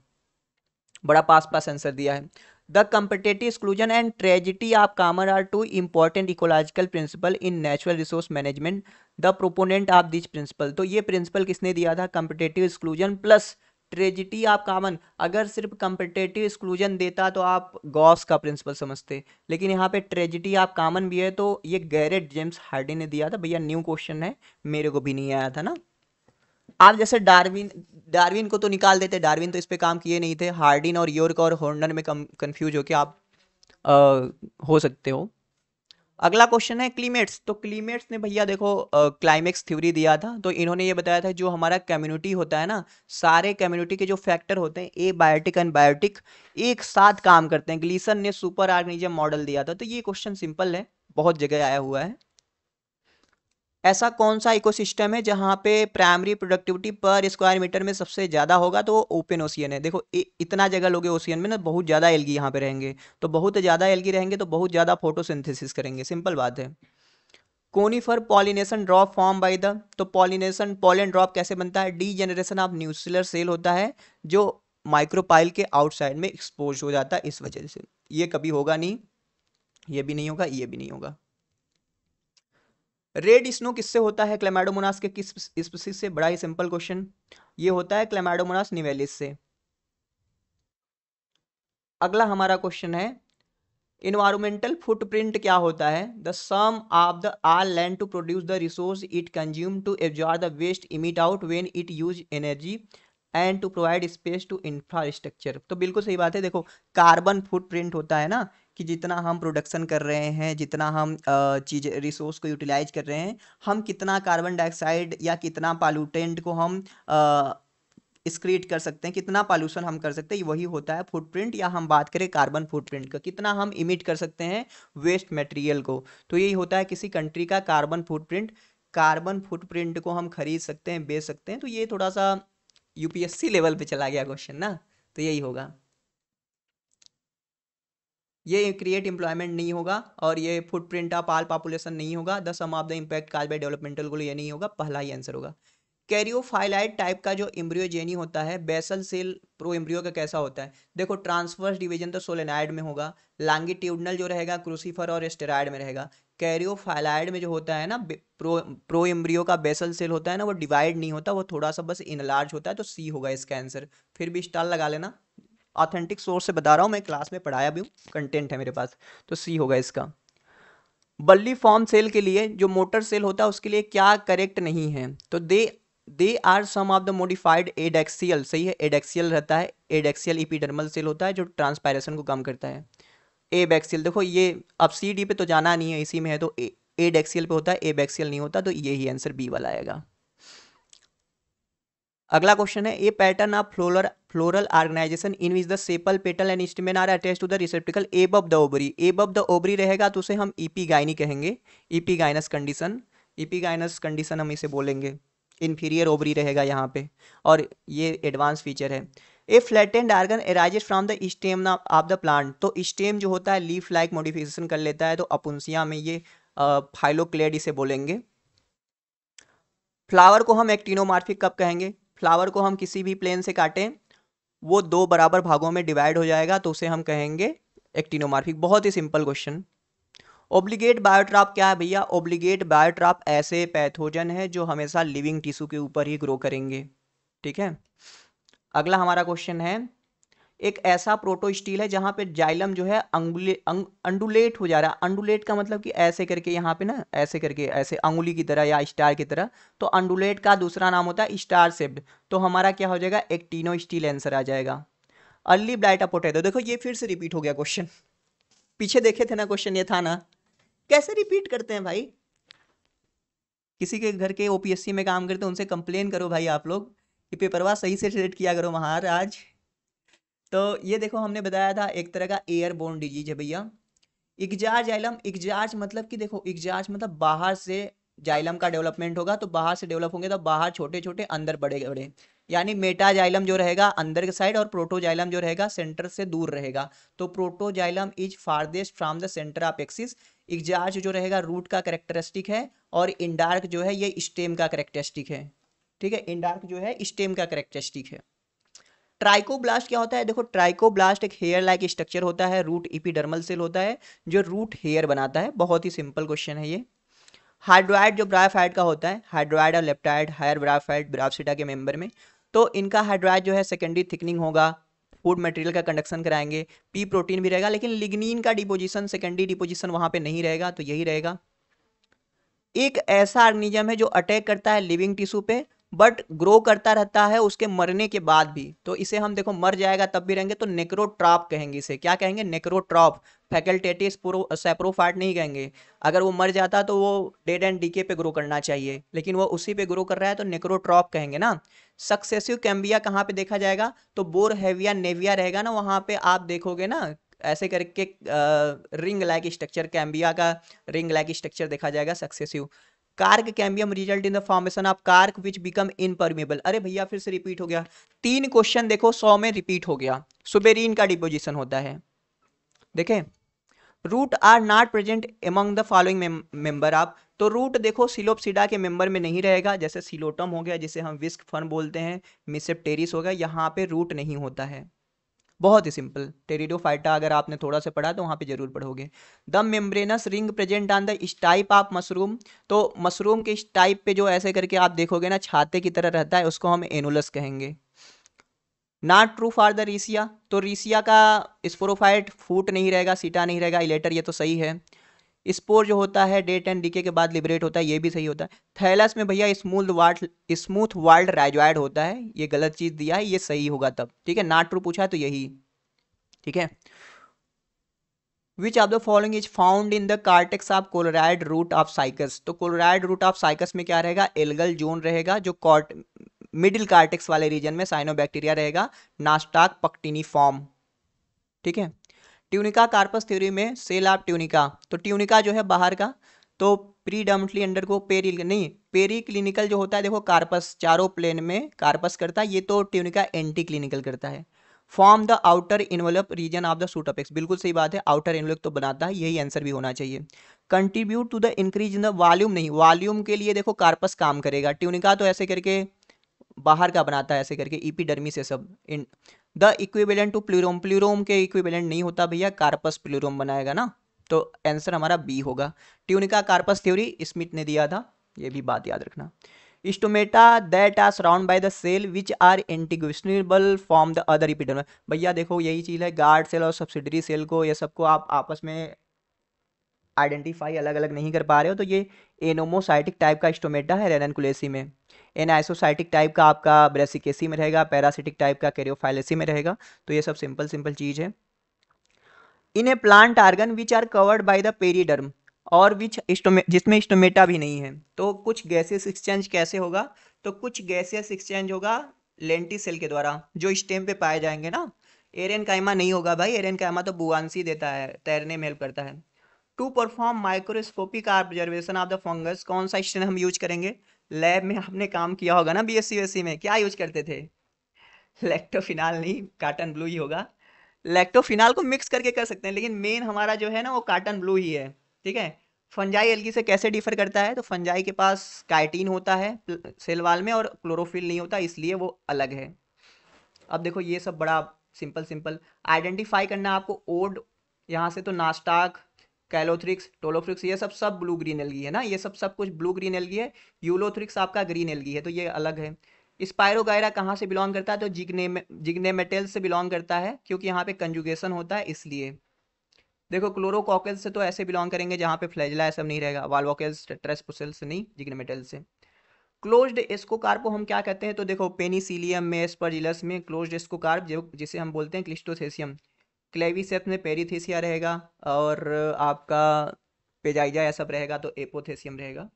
बड़ा पास पास आंसर दिया है the competitive exclusion and tragedy of common are two important ecological principle in natural resource management the proponent of this principle तो ये प्रिंसिपल किसने दिया था कम्पिटेटिव एक्सक्लूजन प्लस ट्रेजिटी आप कामन अगर सिर्फ कंपिटेटिव एक्सक्लूजन देता तो आप गॉस का प्रिंसिपल समझते लेकिन यहाँ पे ट्रेजिटी आप कामन भी है तो ये गैरेट जेम्स हार्डी ने दिया था भैया न्यू क्वेश्चन है मेरे को भी नहीं आया था ना आप जैसे डार्विन डार्विन को तो निकाल देते डार्विन तो इस पर काम किए नहीं थे हार्डिन और योर्क और हॉर्नर में कम कन्फ्यूज होकर आप आ, हो सकते हो अगला क्वेश्चन है क्लीमेट्स तो क्लीमेट्स ने भैया देखो क्लाइमेक्स थ्योरी दिया था तो इन्होंने ये बताया था जो हमारा कम्युनिटी होता है ना सारे कम्युनिटी के जो फैक्टर होते हैं ए बायोटिक एंड बायोटिक एक साथ काम करते हैं ग्लीसन ने सुपर आर्गनिजम मॉडल दिया था तो ये क्वेश्चन सिंपल है बहुत जगह आया हुआ है ऐसा कौन सा इकोसिस्टम है जहाँ पे primary productivity per square metre में सबसे ज़्यादा होगा तो वो ओपन ओशियन है देखो इतना जगह लोगे ओशियन में ना बहुत ज़्यादा एलगी यहाँ पे रहेंगे तो बहुत ज़्यादा एलगी रहेंगे तो बहुत ज़्यादा फोटोसिंथेसिस करेंगे सिंपल बात है conifer pollination drop form by the तो पॉलिनेशन पॉलिन ड्रॉप कैसे बनता है degeneration of nuclear cell होता है जो माइक्रोपाइल के आउटसाइड में एक्सपोज हो जाता है इस वजह से ये कभी होगा नहीं ये भी नहीं होगा ये भी नहीं होगा रेड स्नो किससे होता है क्लेमाडोमोनास के किस स्पीसीज से बड़ा ही सिंपल क्वेश्चन ये होता है क्लेमाडोमोनास निवेलिस से अगला हमारा क्वेश्चन है इन्वायरमेंटल फुटप्रिंट क्या होता है the sum of the all land to produce the resource it consume to absorb the waste emit out when it use energy and to provide space to infrastructure तो बिल्कुल सही बात है देखो कार्बन फुटप्रिंट होता है ना कि जितना हम प्रोडक्शन कर रहे हैं जितना हम चीज़ रिसोर्स को यूटिलाइज कर रहे हैं हम कितना कार्बन डाइऑक्साइड या कितना पॉल्यूटेंट को हम स्क्रीट कर सकते हैं कितना पॉल्यूशन हम कर सकते हैं वही होता है फुटप्रिंट या हम बात करें कार्बन फुटप्रिंट का कितना हम इमिट कर सकते हैं वेस्ट मटेरियल को तो यही होता है किसी कंट्री का कार्बन फुटप्रिंट कार्बन फुटप्रिंट को हम खरीद सकते हैं बेच सकते हैं तो ये थोड़ा सा यूपीएससी लेवल पे चला गया क्वेश्चन ना तो यही होगा ये क्रिएट इंप्लॉयमेंट नहीं होगा और ये फुटप्रिंट ऑफ आल पॉपुलेशन नहीं होगा the sum of the impact cause by developmental goal ये नहीं होगा पहला ही आंसर होगा कैरियोफाइलाइट टाइप का जो इम्ब्रियोजेनी होता है बेसल सेल प्रो एम्ब्रियो का कैसा होता है देखो ट्रांसफर्स डिवीजन तो सोलेनाइड में होगा लैंगिट्यूडनल जो रहेगा क्रूसीफर और स्टेराइड में रहेगा कैरियोफाइलाइड में जो होता है ना प्रो प्रो एम्ब्रियो का बेसल सेल होता है ना वो डिवाइड नहीं होता वो थोड़ा सा बस इनलार्ज होता है तो सी होगा इसका आंसर फिर भी स्टाल लगा लेना ऑथेंटिक सोर्स से बता रहा हूँ मैं क्लास में पढ़ाया भी हूँ कंटेंट है मेरे पास तो सी होगा इसका बल्ली फॉर्म सेल के लिए जो मोटर सेल होता है उसके लिए क्या करेक्ट नहीं है तो they they are some of the modified adaxial सही है एडेक्सियल रहता है एडेक्सियल इपीडर्मल सेल होता है जो ट्रांसपायरेशन को कम करता है एबैक्सियल देखो ये अब सी डी पे तो जाना नहीं है इसी में है तो एडेक्सियल पे होता है एबैक्सियल नहीं होता तो यही आंसर बी वाला आएगा अगला क्वेश्चन है a pattern of flower floral organization in which the sepal petal and stamen are attach to the receptacle of the ovary of the ovary रहेगा तो उसे हम ईपी गाइनी कहेंगे epigynous condition epigynous condition हम इसे बोलेंगे inferior ovary रहेगा यहाँ पे और ये एडवांस फीचर है a flat and organ arise from the stem of the plant तो स्टेम जो होता है लीफ लाइक मोडिफिकेशन कर लेता है तो अपुंसिया में ये फाइलोक्लेड इसे बोलेंगे फ्लावर को हम एक्टिनोमार्फिक कब कहेंगे फ्लावर को हम किसी भी प्लेन से काटें वो दो बराबर भागों में डिवाइड हो जाएगा तो उसे हम कहेंगे एक्टिनोमार्फिक बहुत ही सिंपल क्वेश्चन ओब्लिगेट बायोट्राप क्या है भैया ओब्लिगेट बायोट्राप ऐसे पैथोजन है जो हमेशा लिविंग टिश्यू के ऊपर ही ग्रो करेंगे ठीक है अगला हमारा क्वेश्चन है एक ऐसा प्रोटो स्टील है जहाँ पे जाइलम जो है अंगुले अंग, अंडुलेट हो जा रहा है अंडुलेट का मतलब कि ऐसे करके यहाँ पे ना ऐसे करके ऐसे अंगुली की तरह या स्टार की तरह तो अंडुलेट का दूसरा नाम होता है स्टार सेप्ड तो हमारा क्या हो जाएगा एक टीनो स्टील आंसर आ जाएगा अर्ली ब्लाइट अपोटेटो देखो ये फिर से रिपीट हो गया क्वेश्चन पीछे देखे थे ना क्वेश्चन ये था ना कैसे रिपीट करते हैं भाई किसी के घर के ओपीएससी में काम करते हैं उनसे कंप्लेन करो भाई आप लोग कि पेपरवा सही से सिलेक्ट किया करो महाराज तो ये देखो हमने बताया था एक तरह का एयरबोर्न डिजीज है भैया इग्जाज जाइलम इग्जाज मतलब कि देखो इग्जाज मतलब बाहर से जाइलम का डेवलपमेंट होगा तो बाहर से डेवलप होंगे तो बाहर छोटे छोटे अंदर बड़े बड़े यानी मेटाजाइलम जो रहेगा अंदर के साइड और प्रोटोजाइलम जो रहेगा सेंटर से दूर रहेगा तो protoxylem is farthest from the centre of axis exarch जो रहेगा रूट का करेक्टरिस्टिक है और इंडार्क जो है ये स्टेम का करेक्टरिस्टिक है ठीक है इंडार्क जो है स्टेम का करेक्टरिस्टिक है ट्राइकोब्लास्ट क्या होता है देखो ट्राइकोब्लास्ट एक हेयर लाइक स्ट्रक्चर होता है रूट इपिडर्मल सेल होता है जो रूट हेयर बनाता है बहुत ही सिंपल क्वेश्चन है ये हाइड्रोइड जो ब्राफाइड का होता है हाइड्रोइड और लेप्टाइड हायर ब्राफाइड ब्राफसिटा के मेंबर में तो इनका हाइड्रोइड जो है सेकेंडरी थिकनिंग होगा फूड मटेरियल का कंडक्शन कराएंगे पी प्रोटीन भी रहेगा लेकिन लिग्निन का डिपोजिशन सेकेंडरी डिपोजिशन वहां पे नहीं रहेगा तो यही रहेगा एक ऐसा ऑर्गेनिज्म है जो अटैक करता है लिविंग टिश्यू पे बट ग्रो करता रहता है उसके मरने के बाद भी तो इसे हम देखो मर जाएगा तब भी रहेंगे तो नेक्रोट्रॉप कहेंगे इसे क्या कहेंगे नेक्रोट्रॉप फैकल्टेटिस प्रो सेप्रोफाइट नहीं कहेंगे अगर वो मर जाता तो वो डेड एंड डीके पे ग्रो करना चाहिए लेकिन वो उसी पे ग्रो कर रहा है तो नेक्रोट्रॉप कहेंगे ना सक्सेसिव कैम्बिया कहाँ पे देखा जाएगा तो बोर हैविया नेविया रहेगा ना वहाँ पे आप देखोगे ना ऐसे करके रिंग लाइक स्ट्रक्चर कैम्बिया का रिंग लाइक स्ट्रक्चर देखा जाएगा successive cork cambium result in the formation of cork which become impermeable अरे भैया फिर से रिपीट हो गया तीन क्वेश्चन देखो सौ में रिपीट हो गया सुबेरिन का डिपोजिशन होता है देखे root are not present among the following member आप तो रूट देखो सिलोपसिडा के मेंबर में नहीं रहेगा जैसे सिलोटम हो गया जिसे हम विस्क फर्म बोलते हैं मिसेप्टेरिस हो गया यहाँ पे रूट नहीं होता है बहुत ही सिंपल टेरिडोफाइटा अगर आपने थोड़ा सा पढ़ा तो वहाँ पे जरूर पढ़ोगे the membranous ring present on the stipe of mushroom तो मशरूम के स्टाइप पे जो ऐसे करके आप देखोगे ना छाते की तरह रहता है उसको हम एनुलस कहेंगे not true for the Riccia तो रीसिया का स्पोरोफाइट फूट नहीं रहेगा सीटा नहीं रहेगा इलेटर ये तो सही है स्पोर जो होता है डेट एंड डीके के बाद लिबरेट होता है ये भी सही होता है थैलस में भैया smooth walled smooth walled rhizoid होता है ये गलत चीज़ दिया है ये सही होगा तब ठीक है नाट ट्रू पूछा तो यही ठीक है which of the following is found in the cortex of coralloid root of Cycas तो कोलोराइड रूट ऑफ साइकस में क्या रहेगा एलगल जोन रहेगा जो कॉर्ट मिडिल कार्टेक्स वाले रीजन में साइनोबैक्टीरिया रहेगा नास्टाक पक्टिनी फॉर्म ठीक है ट्यूनिका कार्पस थ्योरी में सेल ऑफ ट्यूनिका तो ट्यूनिका जो है बाहर का तो प्रीडमटली अंडर को पेरी नहीं पेरी क्लिनिकल जो होता है देखो कार्पस चारों प्लेन में कार्पस करता है ये तो ट्यूनिका एंटी क्लिनिकल करता है form the outer envelope region of the shoot apex बिल्कुल सही बात है आउटर इन्वेलप तो बनाता है यही आंसर भी होना चाहिए contribute to the increase in the volume नहीं वॉल्यूम के लिए देखो कार्पस काम करेगा ट्यूनिका तो ऐसे करके बाहर का बनाता है ऐसे करके ईपीडर्मी से सब in the equivalent to plerome plerome के इक्विवेलेंट नहीं होता भैया कार्पस प्लूरोम बनाएगा ना तो आंसर हमारा बी होगा ट्यूनिका कार्पस थ्योरी स्मिथ ने दिया था ये भी बात याद रखना stomata that are surround by the cell which are distinguishable from the other epidermal भैया देखो यही चीज़ है गार्ड सेल और सब्सिडरी सेल को ये सबको आप आपस में आइडेंटिफाई अलग अलग नहीं कर पा रहे हो तो ये एनोमोसाइटिक टाइप का स्टोमेटा है रेनकुलेसी में एनाइसोसाइटिक टाइप का आपका ब्रेसिकेसी में रहेगा पैरासिटिक टाइप का कैरियोफाइलेसी में रहेगा तो ये सब सिंपल सिंपल चीज़ है in a plant organ which are covered by the periderm और विच इस्टोमे जिसमें स्टोमेटा भी नहीं है तो कुछ गैसेस एक्सचेंज कैसे होगा तो कुछ गैसेस एक्सचेंज होगा लेंटी सेल के द्वारा जो स्टेम पे पाए जाएंगे ना एरियन कायमा नहीं होगा भाई एरियन कायमा तो बुआंसी देता है तैरने में हेल्प करता है to perform microscopic observation of the fungus कौन सा स्टैंड हम यूज करेंगे लैब में आपने काम किया होगा ना बी एस में क्या यूज करते थे लेक्टोफिनाल नहीं काटन ब्लू ही होगा लेक्टोफिनाल को मिक्स करके कर सकते हैं लेकिन मेन हमारा जो है ना वो काटन ब्लू ही है ठीक है फंजाई एलगी से कैसे डिफर करता है तो फंजाई के पास काइटीन होता है सेलवाल में और क्लोरोफिल नहीं होता इसलिए वो अलग है अब देखो ये सब बड़ा सिंपल सिंपल आइडेंटिफाई करना आपको ओड यहाँ से तो नास्टाक कैलोथ्रिक्स टोलोथ्रिक्स ये सब सब ब्लू ग्रीन एलगी है ना ये सब सब कुछ ब्लू ग्रीन एलगी है यूलोथ्रिक्स आपका ग्रीन एलगी है तो ये अलग है स्पायरोगायरा कहाँ से बिलोंग करता है तो जिग्ने जिग्नेमेटेल से बिलोंग करता है क्योंकि यहाँ पे कंजुगेशन होता है इसलिए देखो क्लोरोकॉकल से तो ऐसे बिलोंग करेंगे जहाँ पे फ्लैजला सब नहीं रहेगा वालवोकेल्स ट्रेसपुसल से नहीं जिग्नेमेटेल से क्लोज एस्कोकार्प को हम क्या कहते हैं तो देखो पेनीसीलियम में स्पर्जिलस में क्लोज एस्कोकार्प जो जिसे हम बोलते हैं क्लिस्टोथेसियम क्लेविसेप्स में पेरीथीसिया रहेगा और आपका पेजाइजा यह सब रहेगा तो एपोथेसियम रहेगा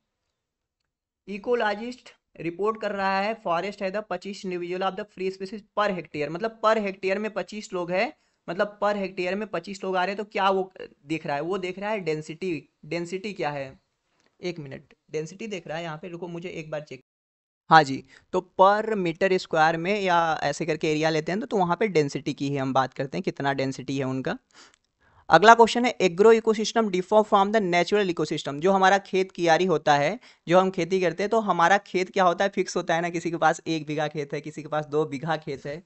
इकोलॉजिस्ट रिपोर्ट कर रहा है फॉरेस्ट है द पच्चीस individual of the three species per hectare मतलब पर हेक्टेयर में पच्चीस लोग हैं मतलब पर हेक्टेयर में पच्चीस लोग आ रहे हैं तो क्या वो देख रहा है वो देख रहा है डेंसिटी डेंसिटी क्या है एक मिनट डेंसिटी देख रहा है यहाँ पे रुको मुझे एक बार चेक हाँ जी तो पर मीटर स्क्वायर में या ऐसे करके एरिया लेते हैं तो, तो वहाँ पे डेंसिटी की ही हम बात करते हैं कितना डेंसिटी है उनका अगला क्वेश्चन है agro ecosystem differ from the natural ecosystem जो हमारा खेत कियारी होता है जो हम खेती करते हैं तो हमारा खेत क्या होता है फिक्स होता है ना किसी के पास एक बीघा खेत है किसी के पास दो बीघा खेत है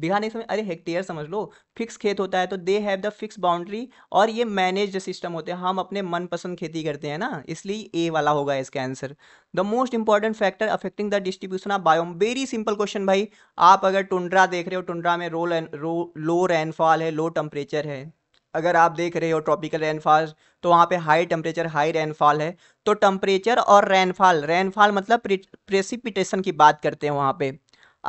बिहार नहीं समझ अरे हेक्टेयर समझ लो फिक्स खेत होता है तो they have the fix boundary और ये मैनेज सिस्टम होते हैं हम अपने मनपसंद खेती करते हैं ना इसलिए ए वाला होगा इसका answer the most important factor affecting the distribution of biome very simple question भाई आप अगर टुंड्रा देख रहे हो टुंड्रा में रो लो रेनफॉल है लो टेम्परेचर है अगर आप देख रहे हो ट्रॉपिकल रेनफॉल तो वहाँ पे हाई टेम्परेचर हाई रेनफॉल है तो टेम्परेचर और रेनफॉल रेनफॉल मतलब प्रेसिपिटेशन की बात करते हैं वहाँ पे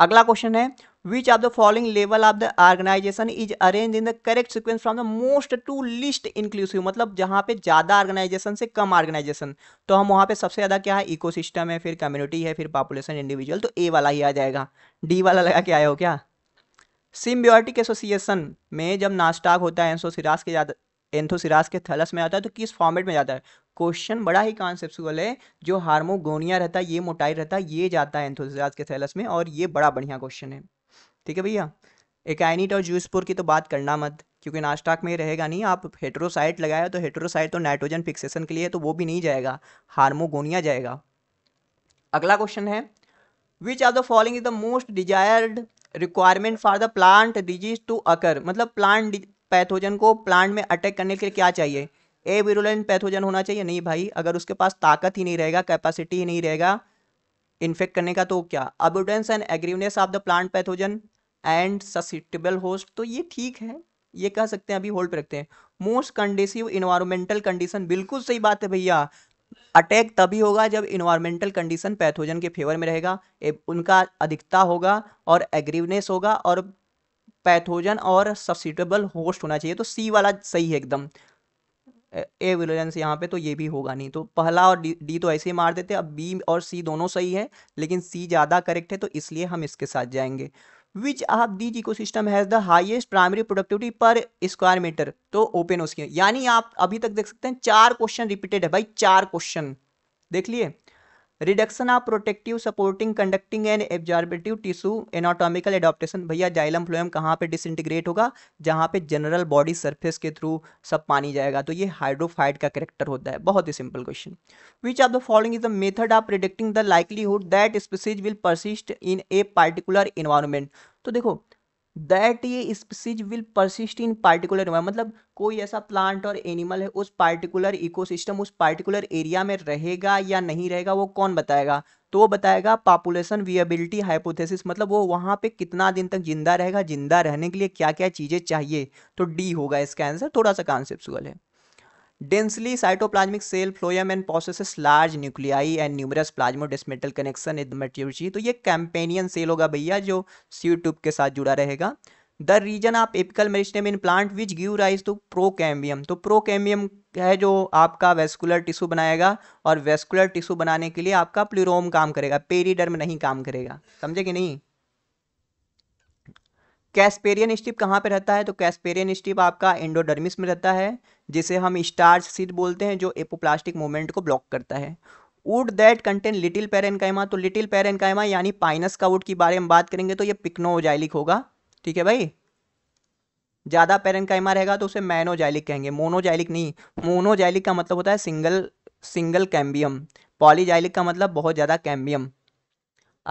अगला क्वेश्चन है which of the following level of the organization is arranged in the correct sequence from the most to least inclusive मतलब जहाँ पे ज़्यादा ऑर्गेनाइजेशन से कम ऑर्गेनाइजेशन तो हम वहाँ पे सबसे ज़्यादा क्या है सिस्टम है फिर कम्युनिटी है फिर पॉपुलेशन इंडिविजुअल तो ए वाला ही आ जाएगा डी वाला लगा के आया हो क्या सिम्बियोटिक एसोसिएशन में जब नास्टाक होता है एंसोसिरास के ज़्यादा एंथोसिरास के थलस में आता है तो किस फॉर्मेट में जाता है क्वेश्चन बड़ा ही कॉन्सेप्चुअल है जो हार्मोगोनिया रहता है ये मोटाई रहता है ये जाता है एंथोसिरास के थैलस में और ये बड़ा बढ़िया क्वेश्चन है ठीक है भैया एकाइनिट और जूसपुर की तो बात करना मत क्योंकि नाश्ताक में रहेगा नहीं आप हेट्रोसाइट लगाया तो हेट्रोसाइट तो नाइट्रोजन फिक्सेशन के लिए तो वो भी नहीं जाएगा हार्मोगोनिया जाएगा अगला क्वेश्चन है which are the following is the most desired requirement for the plant disease to occur मतलब प्लांट पैथोजन को प्लांट में अटैक करने के लिए क्या चाहिए ए विरुलेंट पैथोजन होना चाहिए नहीं भाई अगर उसके पास ताकत ही नहीं रहेगा कैपेसिटी ही नहीं रहेगा इन्फेक्ट करने का तो क्या abundance and aggressiveness of the plant pathogen and suitable host तो ये ठीक है ये कह सकते हैं अभी होल्ड पे रखते हैं मोस्ट कंडीसिव इन्वायरमेंटल कंडीशन बिल्कुल सही बात है भैया अटैक तभी होगा जब इन्वायरमेंटल कंडीशन पैथोजन के फेवर में रहेगा उनका अधिकता होगा और एग्रीवनेस होगा और पैथोजन और ससिटेबल होस्ट होना चाहिए तो सी वाला सही है एकदम ए विलोजेंस यहाँ पे तो ये भी होगा नहीं तो पहला और डी, डी तो ऐसे ही मार देते अब बी और सी दोनों सही है लेकिन सी ज़्यादा करेक्ट है तो इसलिए हम इसके साथ जाएंगे which of these system has the highest primary productivity per square metre तो ओपन हो सके यानी आप अभी तक देख सकते हैं चार क्वेश्चन रिपीटेड है भाई चार क्वेश्चन देख लिए reduction of protective supporting conducting and absorptive tissue anatomical adaptation भैया जाइलम फ्लोएम कहाँ पे डिसइंटीग्रेट होगा जहाँ पे जनरल बॉडी सरफेस के थ्रू सब पानी जाएगा तो ये हाइड्रोफाइट का करेक्टर होता है बहुत ही simple question which are the following is the method of predicting the livelihood that species will persist in a particular environment तो देखो दैट ये species will persist in particular मतलब कोई ऐसा प्लांट और एनिमल है उस पार्टिकुलर इकोसिस्टम उस पार्टिकुलर एरिया में रहेगा या नहीं रहेगा वो कौन बताएगा तो वो बताएगा पॉपुलेशन वियबिलिटी हाइपोथेसिस मतलब वो वहाँ पे कितना दिन तक जिंदा रहेगा जिंदा रहने के लिए क्या क्या चीज़ें चाहिए तो डी होगा इसका आंसर थोड़ा सा कॉन्सेप्चुअल है Densely cytoplasmic cell phloem and possesses large nuclei and numerous plasmodesmetal connection in maturity. तो ये कैंपेनियन सेल होगा भैया जो सी ट्यूब के साथ जुड़ा रहेगा the region of apical meristem in plant which give rise to procambium तो प्रोकैम्बियम है जो आपका वेस्कुलर टिश्यू बनाएगा और वेस्कुलर टिश्यू बनाने के लिए आपका प्लूरोम काम करेगा पेरीडर्म नहीं काम करेगा समझे कि नहीं कैस्पेरियन स्टिप कहाँ पे रहता है तो कैस्पेरियन स्टिप आपका एंडोडर्मिस में रहता है जिसे हम स्टार्च सीट बोलते हैं जो एपोप्लास्टिक मूवमेंट को ब्लॉक करता है wood that contain little parenchyma तो लिटिल पैरेनकाइमा यानी पाइनस का वुड के बारे में बात करेंगे तो ये पिक्नोजाइलिक होगा ठीक है भाई ज़्यादा पैरेनकाइमा रहेगा तो उसे मैनोजाइलिक कहेंगे मोनोजाइलिक नहीं मोनोजाइलिक का मतलब होता है सिंगल सिंगल कैम्बियम पॉलीजाइलिक का मतलब बहुत ज़्यादा कैम्बियम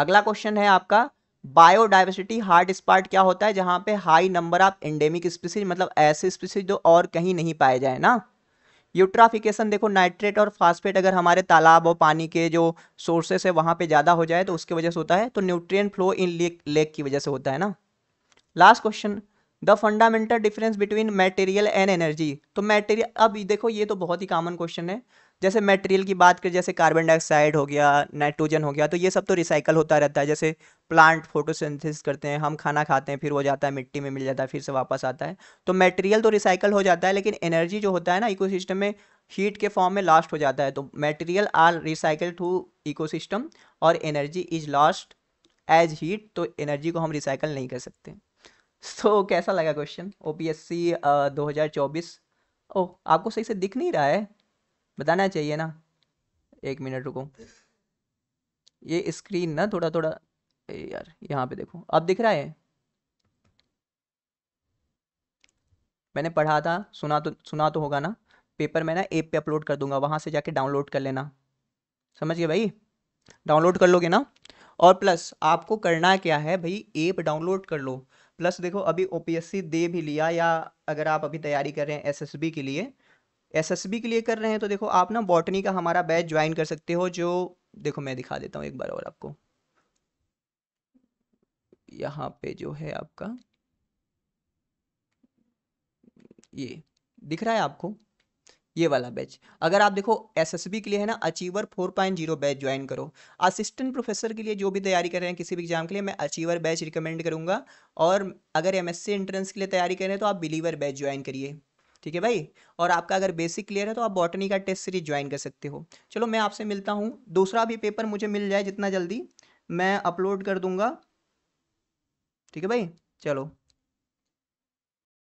अगला क्वेश्चन है आपका बायोडाइवर्सिटी हार्ड स्पॉट क्या होता है जहां पे high number of endemic species मतलब ऐसे स्पीसीज जो और कहीं नहीं पाए जाए ना यूट्राफिकेशन देखो नाइट्रेट और फास्फेट अगर हमारे तालाब और पानी के जो सोर्सेस है वहां पे ज़्यादा हो जाए तो उसकी वजह से होता है तो nutrient flow in lake lake की वजह से होता है ना last question the fundamental difference between material and energy तो मेटेरियल अब देखो ये तो बहुत ही कॉमन क्वेश्चन है जैसे मटेरियल की बात करें जैसे कार्बन डाइऑक्साइड हो गया नाइट्रोजन हो गया तो ये सब तो रिसाइकल होता रहता है जैसे प्लांट फोटोसिंथेसिस करते हैं हम खाना खाते हैं फिर वो जाता है मिट्टी में मिल जाता है फिर से वापस आता है तो मटेरियल तो रिसाइकल हो जाता है लेकिन एनर्जी जो होता है ना सिस्टम में हीट के फॉर्म में लास्ट हो जाता है तो material are recycle to system और energy is lost as heat तो एनर्जी को हम रिसाइकल नहीं कर सकते सो so, कैसा लगा question O P S C दो हज़ार चौबीस ओह oh, आपको सही से दिख नहीं रहा है बताना चाहिए ना एक मिनट रुको ये स्क्रीन ना थोड़ा थोड़ा यार यहाँ पे देखो अब दिख रहा है मैंने पढ़ा था सुना तो सुना तो होगा ना पेपर मैं ना ऐप पे अपलोड कर दूंगा वहाँ से जाके डाउनलोड कर लेना समझ गए भाई डाउनलोड कर लोगे ना और प्लस आपको करना क्या है भाई ऐप डाउनलोड कर लो प्लस देखो अभी ओपीएससी दे भी लिया या अगर आप अभी तैयारी कर रहे हैं एसएसबी के लिए एसएसबी के लिए कर रहे हैं तो देखो आप ना बॉटनी का हमारा बैच ज्वाइन कर सकते हो जो देखो मैं दिखा देता हूँ एक बार और आपको यहाँ पे जो है आपका ये दिख रहा है आपको ये वाला बैच अगर आप देखो एसएसबी के लिए है ना अचीवर 4.0 बैच ज्वाइन करो असिस्टेंट प्रोफेसर के लिए जो भी तैयारी कर रहे हैं किसी भी एग्जाम के लिए मैं अचीवर बैच रिकमेंड करूंगा और अगर एमएससी एंट्रेंस के लिए तैयारी कर रहे हैं तो आप बिलीवर बैच ज्वाइन करिए ठीक है भाई और आपका अगर बेसिक क्लियर है तो आप बॉटनी का टेस्ट सीरीज ज्वाइन कर सकते हो चलो मैं आपसे मिलता हूँ दूसरा भी पेपर मुझे मिल जाए जितना जल्दी मैं अपलोड कर दूंगा ठीक है भाई चलो